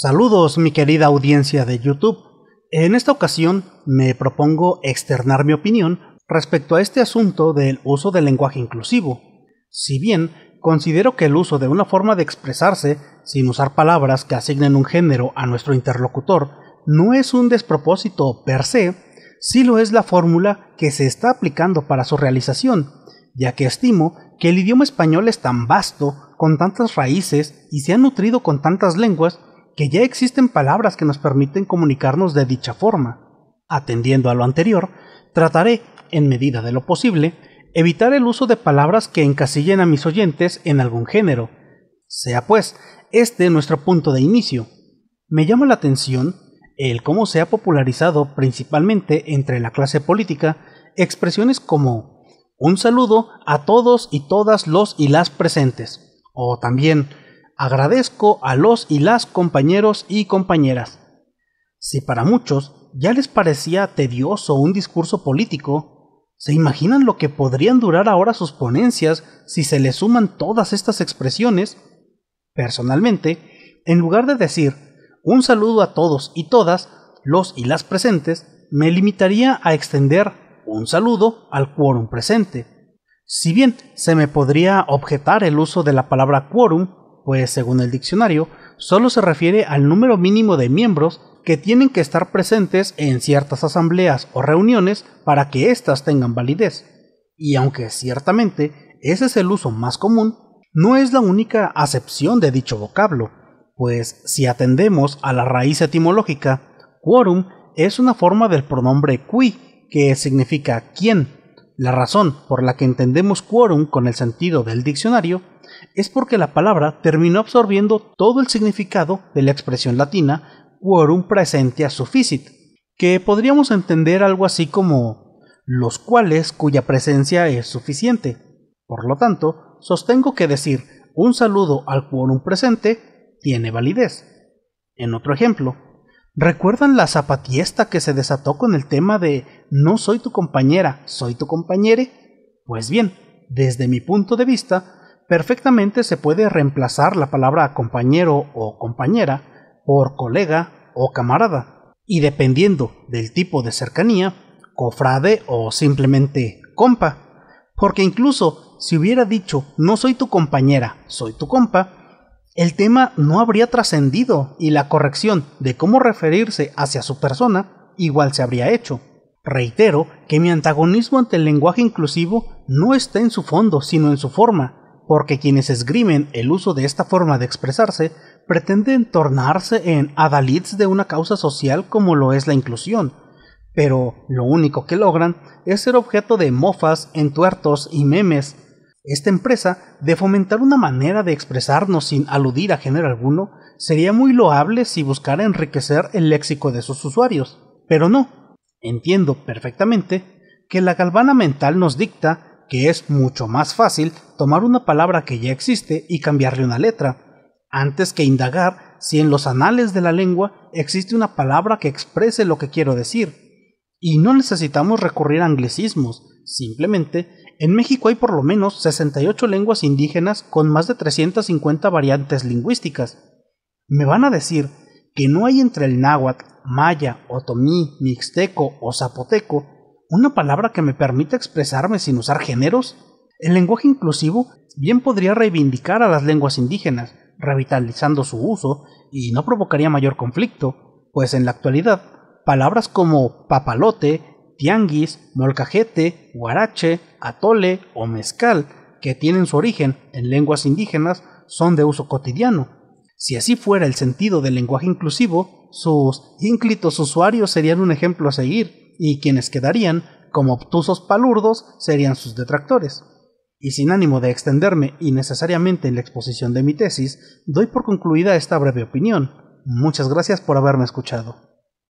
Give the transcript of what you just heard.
Saludos mi querida audiencia de YouTube. En esta ocasión me propongo externar mi opinión respecto a este asunto del uso del lenguaje inclusivo. Si bien considero que el uso de una forma de expresarse sin usar palabras que asignen un género a nuestro interlocutor no es un despropósito per se, sí lo es la fórmula que se está aplicando para su realización, ya que estimo que el idioma español es tan vasto, con tantas raíces y se ha nutrido con tantas lenguas que ya existen palabras que nos permiten comunicarnos de dicha forma. Atendiendo a lo anterior, trataré, en medida de lo posible, evitar el uso de palabras que encasillen a mis oyentes en algún género. Sea pues este nuestro punto de inicio. Me llama la atención el cómo se ha popularizado principalmente entre la clase política expresiones como un saludo a todos y todas los y las presentes, o también agradezco a los y las compañeros y compañeras. Si para muchos ya les parecía tedioso un discurso político, ¿se imaginan lo que podrían durar ahora sus ponencias si se le suman todas estas expresiones? Personalmente, en lugar de decir un saludo a todos y todas, los y las presentes, me limitaría a extender un saludo al quórum presente. Si bien se me podría objetar el uso de la palabra quórum, pues según el diccionario, solo se refiere al número mínimo de miembros que tienen que estar presentes en ciertas asambleas o reuniones para que éstas tengan validez. Y aunque ciertamente ese es el uso más común, no es la única acepción de dicho vocablo, pues si atendemos a la raíz etimológica, quorum es una forma del pronombre qui, que significa quién. La razón por la que entendemos quorum con el sentido del diccionario es porque la palabra terminó absorbiendo todo el significado de la expresión latina quorum presentia sufficit, que podríamos entender algo así como los cuales cuya presencia es suficiente. Por lo tanto, sostengo que decir un saludo al quorum presente tiene validez. En otro ejemplo, ¿recuerdan la zapatiesta que se desató con el tema de no soy tu compañera, soy tu compañere? Pues bien, desde mi punto de vista, perfectamente se puede reemplazar la palabra compañero o compañera por colega o camarada, y dependiendo del tipo de cercanía, cofrade o simplemente compa, porque incluso si hubiera dicho no soy tu compañera, soy tu compa, el tema no habría trascendido y la corrección de cómo referirse hacia su persona igual se habría hecho. Reitero que mi antagonismo ante el lenguaje inclusivo no está en su fondo, sino en su forma, porque quienes esgrimen el uso de esta forma de expresarse pretenden tornarse en adalids de una causa social como lo es la inclusión, pero lo único que logran es ser objeto de mofas, entuertos y memes. Esta empresa de fomentar una manera de expresarnos sin aludir a género alguno sería muy loable si buscara enriquecer el léxico de sus usuarios, pero no. Entiendo perfectamente que la galvana mental nos dicta que es mucho más fácil tomar una palabra que ya existe y cambiarle una letra, antes que indagar si en los anales de la lengua existe una palabra que exprese lo que quiero decir. Y no necesitamos recurrir a anglicismos, simplemente en México hay por lo menos 68 lenguas indígenas con más de 350 variantes lingüísticas. Me van a decir que no hay entre el náhuatl, maya, otomí, mixteco o zapoteco una palabra que me permita expresarme sin usar géneros? El lenguaje inclusivo bien podría reivindicar a las lenguas indígenas, revitalizando su uso y no provocaría mayor conflicto, pues en la actualidad palabras como papalote, tianguis, molcajete, huarache, atole o mezcal, que tienen su origen en lenguas indígenas, son de uso cotidiano. Si así fuera el sentido del lenguaje inclusivo, sus ínclitos usuarios serían un ejemplo a seguir, y quienes quedarían como obtusos palurdos serían sus detractores. Y sin ánimo de extenderme innecesariamente en la exposición de mi tesis, doy por concluida esta breve opinión. Muchas gracias por haberme escuchado.